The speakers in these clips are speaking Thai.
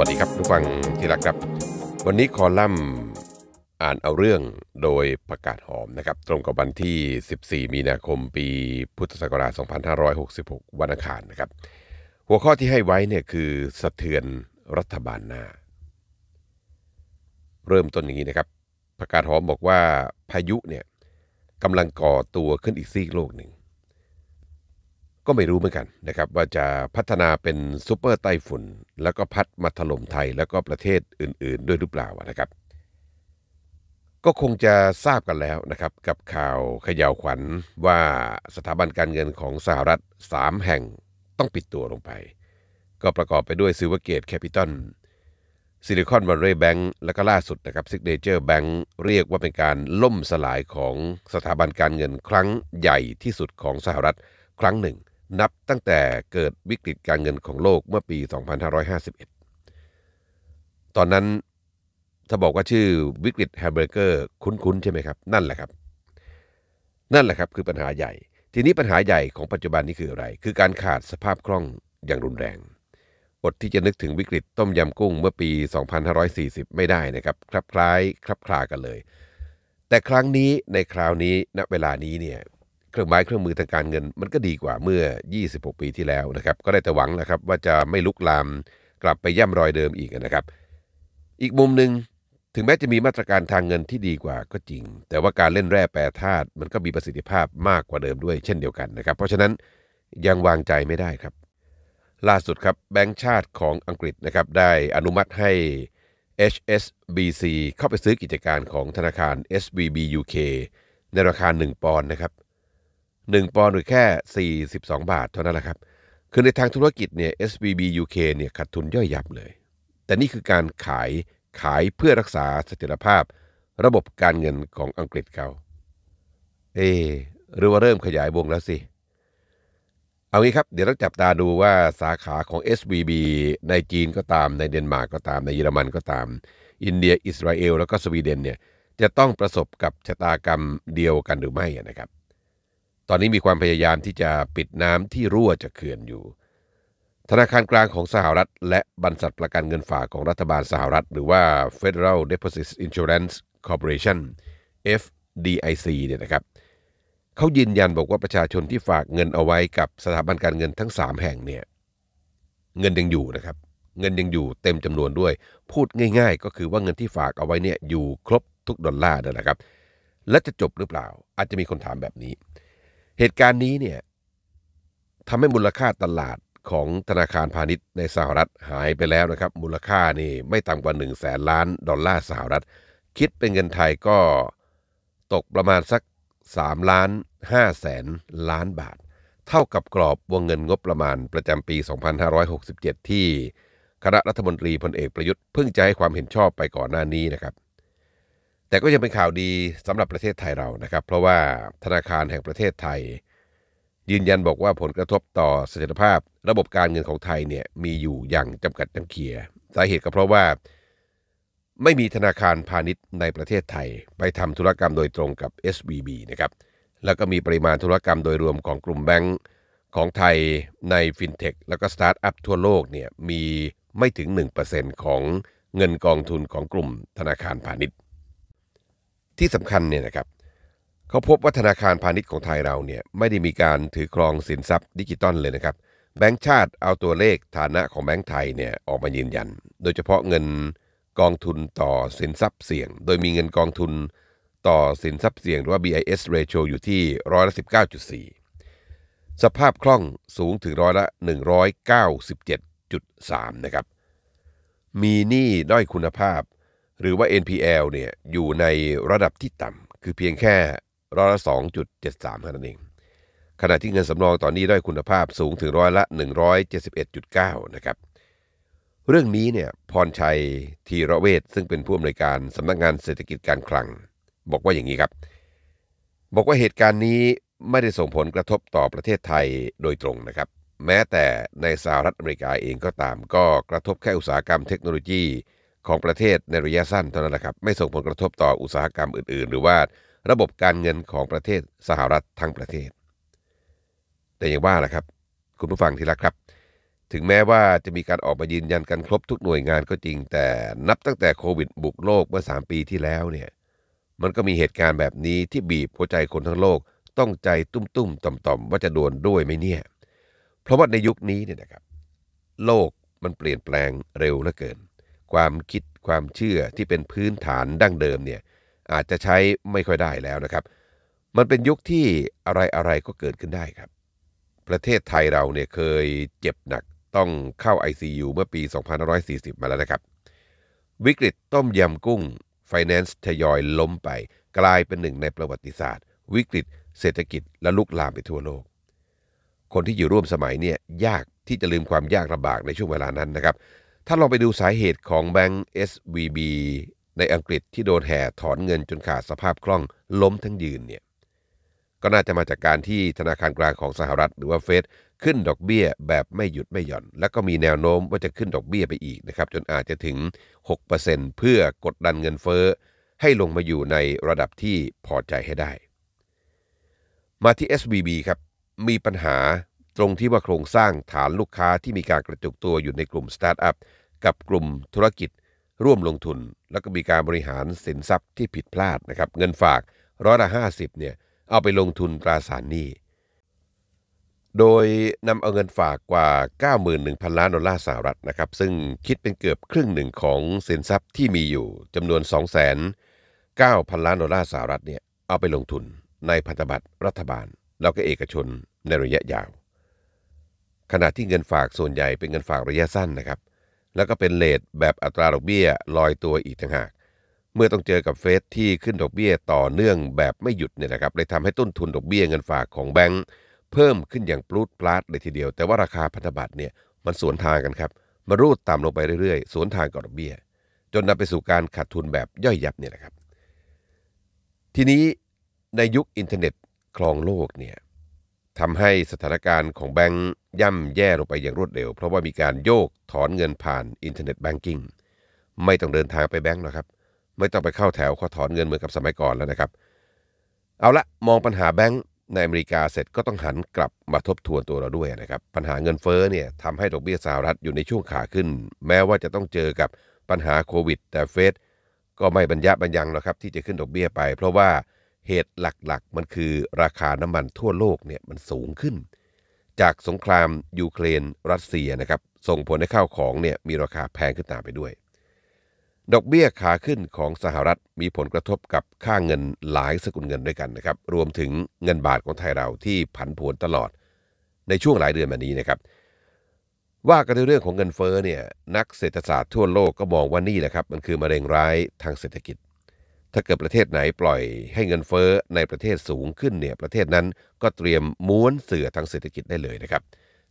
วัสดีครับทุกฟังที่รักครับ วันนี้คอลัมน์อ่านเอาเรื่องโดยประกาศหอมนะครับตรงกับวันที่ 14 มีนาคมปีพุทธศักราช 2566 วันอังคารนะครับ หัวข้อที่ให้ไว้เนี่ยคือสะเทือนรัฐบาลหน้า เริ่มต้นอย่างนี้นะครับประกาศหอมบอกว่าพายุเนี่ยกำลังก่อตัวขึ้นอีกซีกโลกหนึ่งก็ไม่รู้เหมือนกันนะครับว่าจะพัฒนาเป็นซูเปอร์ไต้ฝุ่น แล้วก็พัดมาถล่มไทยแล้วก็ประเทศอื่น ๆ ด้วยหรือเปล่านะครับ ก็คงจะทราบกันแล้วนะครับกับข่าวขย่าวขวัญว่าสถาบันการเงินของสหรัฐ 3 แห่งต้องปิดตัวลงไป ก็ประกอบไปด้วยซิวเกตแคปิตอลซิลิคอนวัลเลย์แบงก์และก็ล่าสุดนะครับซิกเนเจอร์แบงก์เรียกว่าเป็นการล่มสลายของสถาบันการเงินครั้งใหญ่ที่สุดของสหรัฐครั้งหนึ่งนับตั้งแต่เกิดวิกฤตการเงินของโลกเมื่อปี 2551 ตอนนั้นถ้าบอกว่าชื่อวิกฤตแฮมเบอร์เกอร์คุ้นๆใช่ไหมครับ นั่นแหละครับนั่นแหละครับคือปัญหาใหญ่ทีนี้ปัญหาใหญ่ของปัจจุบันนี้คืออะไรคือ การขาดสภาพคล่องอย่างรุนแรงอดที่จะนึกถึงวิกฤตต้มยำกุ้ง เมื่อปี 2540 ไม่ได้นะครับครับคล้ายครับคลากันเลย แต่ครั้งนี้ในคราวนี้ณเวลานี้เนี่ยเครื่องไม้เครื่องมือทางการเงินมันก็ดีกว่าเมื่อ 26 ปีที่แล้วนะครับก็ได้แต่หวังนะครับ ว่าจะไม่ลุกลาม กลับไปย่ำรอยเดิมอีกนะครับ อีกมุมหนึ่งถึงแม้จะมีมาตรการทางเงินที่ดีกว่าก็จริง แต่ว่าการเล่นแร่แปรธาตุมันก็มีประสิทธิภาพมากกว่าเดิมด้วยเช่นเดียวกันนะครับ เพราะฉะนั้นยังวางใจไม่ได้ครับ ล่าสุดครับแบงก์ชาติของอังกฤษนะครับได้อนุมัติให้ HSBC เข้าไปซื้อกิจการของธนาคาร s b b UK ในราคา 1 ปอนด์นะครับหนึ่งปอนด์หรือแค่ 42 บาท เท่านั้นแหละครับ คือในทางธุรกิจเนี่ย SBB UK เนี่ยขาดทุนย่อยยับเลย แต่นี่คือการขายขายเพื่อรักษาเสถียรภาพ ระบบการเงินของอังกฤษเขาเอหรือว่าเริ่มขยายวงแล้วสิ เอางี้ครับเดี๋ยวต้องจับตาดูว่าสาขาของ SBB ในจีนก็ตามในเดนมาร์กก็ตาม ในเยอรมันก็ตาม อินเดีย อิสราเอล แล้วก็สวีเดนเนี่ยจะต้องประสบกับชะตากรรมเดียวกันหรือไม่นะครับตอนนี้มีความพยายามที่จะปิดน้ำที่รั่วจากเขื่อนอยู่ ธนาคารกลางของสหรัฐและบรรษัทประกันเงินฝากของรัฐบาลสหรัฐหรือว่า Federal Deposit Insurance Corporation FDIC เนี่ยนะครับเขายืนยันบอกว่าประชาชนที่ฝากเงินเอาไว้กับสถาบันการเงินทั้ง 3 แห่งเนี่ยเงินยังอยู่นะครับเงินยังอยู่เต็มจำนวนด้วย พูดง่าย ๆ ก็คือว่าเงินที่ฝากเอาไว้เนี่ยอยู่ครบทุกดอลลาร์นะครับและจะจบหรือเปล่า อาจจะมีคนถามแบบนี้เหตุการณ์นี้เนี่ยทำให้มูลค่าตลาดของธนาคารพาณิชย์ในสหรัฐหายไปแล้วนะครับมูลค่านี่ไม่ต่ำกว่า1นึ่งแสนล้านดอลลาร์สหรัฐ คิดเป็นเงินไทยก็ตกประมาณสัก 3 ล้าน5แสนล้านบาท เท่ากับกรอบวงเงินงบประมาณประจำปี 2567 ที่ คณะรัฐมนตรีพลเอกประยุทธ์เพิ่งจะให้ความเห็นชอบไปก่อนหน้านี้นะครับแต่ก็ยังเป็นข่าวดีสำหรับประเทศไทยเรานะครับเพราะว่าธนาคารแห่งประเทศไทยยืนยันบอกว่าผลกระทบต่อเสถียรภาพ ระบบการเงินของไทยเนี่ยมีอยู่อย่างจำกัดจำเขียสาเหตุก็เพราะว่า ไม่มีธนาคารพาณิชย์ในประเทศไทย ไปทำธุรกรรมโดยตรงกับ SVB นะครับแล้วก็มีปริมาณธุรกรรมโดยรวมของกลุ่มแบงก์ของไทย ในฟินเทคแล้วก็สตาร์ทอัพทั่วโลกเนี่ยมีไม่ถึง1%ของเงินกองทุนของกลุ่มธนาคารพาณิชย์ที่สำคัญเนี่ยนะครับเขาพบว่าธนาคารพาณิชย์ของไทยเราเนี่ยไม่ได้มีการถือครองสินทรัพย์ดิจิตอลเลยนะครับแบงก์ชาติเอาตัวเลขฐานะของแบงก์ไทยเนี่ยออกมายืนยัน โดยเฉพาะเงินกองทุนต่อสินทรัพย์เสี่ยง โดยมีเงินกองทุนต่อสินทรัพย์เสี่ยง หรือว่า BIS ratio อยู่ที่ร้อยละจุดสภาพคล่องสูงถึงร้อยละ 1 9ามนะครับมีหนี้ด้อยคุณภาพหรือว่า NPL เนี่ยอยู่ในระดับที่ต่ำคือเพียงแค่ร้อยละ 2.73เท่านั้นเอง ขณะที่เงินสำรองตอนนี้ด้อยคุณภาพสูงถึงร้อยละ 171.9 นะครับ เรื่องนี้เนี่ยพรชัยธีระเวทซึ่งเป็นผู้อำนวยการสำนักงานเศรษฐกิจการคลัง บอกว่าอย่างนี้ครับ บอกว่าเหตุการณ์นี้ไม่ได้ส่งผลกระทบต่อประเทศไทยโดยตรงนะครับแม้แต่ในสหรัฐอเมริกาเองก็ตาม ก็กระทบแค่อุตสาหกรรมเทคโนโลยีของประเทศในระยะสั้นเท่านั้นแหละครับ ไม่ส่งผลกระทบต่ออุตสาหกรรมอื่นๆ หรือว่าระบบการเงินของประเทศสหรัฐทั้งประเทศ แต่อย่างว่าแหละครับ คุณผู้ฟังที่รักครับ ถึงแม้ว่าจะมีการออกมายืนยันกันครบทุกหน่วยงานก็จริงแต่นับตั้งแต่โควิดบุกโลกเมื่อ 3 ปีที่แล้วเนี่ยมันก็มีเหตุการณ์แบบนี้ที่บีบหัวใจคนทั้งโลกต้องใจตุ้มๆต่อมๆว่าจะโดนด้วยไหมเนี่ยเพราะว่าในยุคนี้เนี่ยนะครับโลกมันเปลี่ยนแปลงเร็วเหลือเกินความคิดความเชื่อที่เป็นพื้นฐานดั้งเดิมเนี่ยอาจจะใช้ไม่ค่อยได้แล้วนะครับ มันเป็นยุคที่อะไรอะไรก็เกิดขึ้นได้ครับ ประเทศไทยเราเนี่ยเคยเจ็บหนักต้องเข้า ICU เมื่อปี2540 มาแล้วนะครับ วิกฤตต้มยำกุ้ง ไฟแนนซ์ทยอยล้มไป กลายเป็นหนึ่งในประวัติศาสตร์ วิกฤต เศรษฐกิจและลุกลามไปทั่วโลก คนที่อยู่ร่วมสมัยเนี่ยยากที่จะลืมความยากลำบากในช่วงเวลานั้นนะครับถ้าลองไปดูสาเหตุของแบงก์ SVB ในอังกฤษที่โดนแห่ถอนเงินจนขาดสภาพคล่องล้มทั้งยืนเนี่ยก็น่าจะมาจากการที่ธนาคารกลางของสหรัฐหรือว่าเฟดขึ้นดอกเบี้ยแบบไม่หยุดไม่หย่อน และก็มีแนวโน้มว่าจะขึ้นดอกเบี้ยไปอีกนะครับจนอาจจะถึง 6%เพื่อกดดันเงินเฟ้อให้ลงมาอยู่ในระดับที่พอใจให้ได้ มาที่ SBB ครับมีปัญหาตรงที่ว่าโครงสร้างฐานลูกค้าที่มีการกระจุกตัวอยู่ในกลุ่มสตาร์ทอัพกับกลุ่มธุรกิจ ร่วมลงทุน แล้วก็มีการบริหารสินทรัพย์ที่ผิดพลาดนะครับเงินฝากร้อยละห้าสิบเนี่ยเอาไปลงทุนตราสารหนี้ โดยนำเอาเงินฝากกว่า 91,000 ล้านดอลลาร์สหรัฐนะครับซึ่งคิดเป็นเกือบครึ่งหนึ่งของสินทรัพย์ที่มีอยู่จำนวน209,000ล้านดอลลาร์สหรัฐเนี่ยเอาไปลงทุนในพันธบัตรรัฐบาลแล้วก็เอกชนในระยะยาวขณะที่เงินฝากส่วนใหญ่เป็นเงินฝากระยะสั้นนะครับ แล้วก็เป็นเลทแบบอัตราดอกเบี้ยลอยตัวอีกต่างหาก เมื่อต้องเจอกับเฟสที่ขึ้นดอกเบี้ย ต่อเนื่องแบบไม่หยุดเนี่ยนะครับเลยทำให้ต้นทุนดอกเบี้ยเงินฝากของแบงก์เพิ่มขึ้นอย่างปลุดปลาดเลยทีเดียว แต่ว่าราคาพันธบัตรเนี่ยมันสวนทางกันครับมารูดต่ำลงไปเรื่อยๆสวนทางกับดอกเบี้ย จนนำไปสู่การขาดทุนแบบย่อยยับเนี่ยนะครับ ทีนี้ในยุคอินเทอร์เน็ตคลองโลกเนี่ยทำให้สถานการณ์ของแบงค์ย่ำแย่ลงไปอย่างรวดเร็ว เพราะว่ามีการโยกถอนเงินผ่านอินเทอร์เน็ตแบงกิ้งไม่ต้องเดินทางไปแบงค์หรอกครับ ไม่ต้องไปเข้าแถวขอถอนเงินเหมือนกับสมัยก่อนแล้วนะครับ เอาละ มองปัญหาแบงค์ในอเมริกาเสร็จก็ต้องหันกลับมาทบทวนตัวเราด้วยนะครับปัญหาเงินเฟ้อเนี่ยทำให้ดอกเบี้ยสหรัฐอยู่ในช่วงขาขึ้นแม้ว่าจะต้องเจอกับปัญหาโควิดแต่เฟดก็ไม่บรรยะบรรยังหรอกครับที่จะขึ้นดอกเบี้ยไป เพราะว่าเหตุหลักๆ มันคือราคาน้ำมันทั่วโลกเนี่ยมันสูงขึ้น จากสงครามยูเครนรัสเซียนะครับส่งผลให้ข้าวของเนี่ยมีราคาแพงขึ้นตามไปด้วย ดอกเบี้ยขาขึ้นของสหรัฐมีผลกระทบกับค่าเงินหลายสกุลเงินด้วยกันนะครับรวมถึงเงินบาทของไทยเราที่ผันผวนตลอดในช่วงหลายเดือนมานี้นะครับว่ากันในเรื่องของเงินเฟ้อเนี่ยนักเศรษฐศาสตร์ทั่วโลกก็มองว่านี่แหละครับมันคือมะเร็งร้ายทางเศรษฐกิจถ้าเกิดประเทศไหนปล่อยให้เงินเฟ้อในประเทศสูงขึ้นเนี่ยประเทศนั้นก็เตรียมม้วนเสือทางเศรษฐกิจได้เลยนะครับ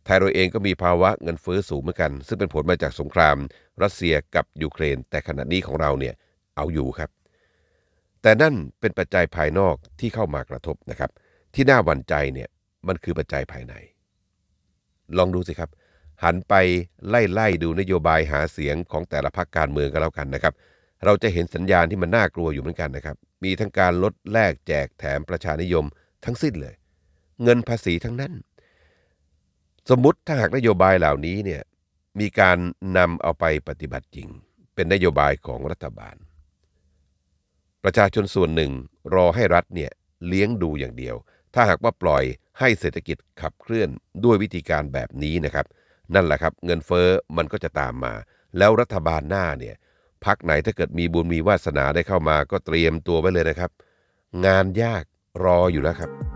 ไทยเราเองก็มีภาวะเงินเฟ้อสูงเหมือนกัน ซึ่งเป็นผลมาจากสงคราม รัสเซียกับยูเครน แต่ขณะนี้ของเราเนี่ยเอาอยู่ครับ แต่นั่นเป็นปัจจัยภายนอกที่เข้ามากระทบนะครับ ที่น่าหวั่นใจเนี่ยมันคือปัจจัยภายในลองดูสิครับ หันไปไล่ไล่ดูนโยบายหาเสียงของแต่ละพรรคการเมืองกันแล้วกันนะครับเราจะเห็นสัญญาณที่มันน่ากลัวอยู่เหมือนกันนะครับ มีทั้งการลดแลกแจกแถมประชานิยมทั้งสิ้นเลย เงินภาษีทั้งนั้น สมมติถ้าหากนโยบายเหล่านี้เนี่ยมีการนำเอาไปปฏิบัติจริง เป็นนโยบายของรัฐบาล ประชาชนส่วนหนึ่งรอให้รัฐเนี่ย เลี้ยงดูอย่างเดียว ถ้าหากว่าปล่อยให้เศรษฐกิจขับเคลื่อนด้วยวิธีการแบบนี้นะครับ นั่นแหละครับ เงินเฟอ้อมันก็จะตามมา แล้วรัฐบาลหน้าเนี่ยพักไหนถ้าเกิดมีบุญมีวาสนาได้เข้ามาก็เตรียมตัวไว้เลยนะครับ งานยากรออยู่แล้วครับ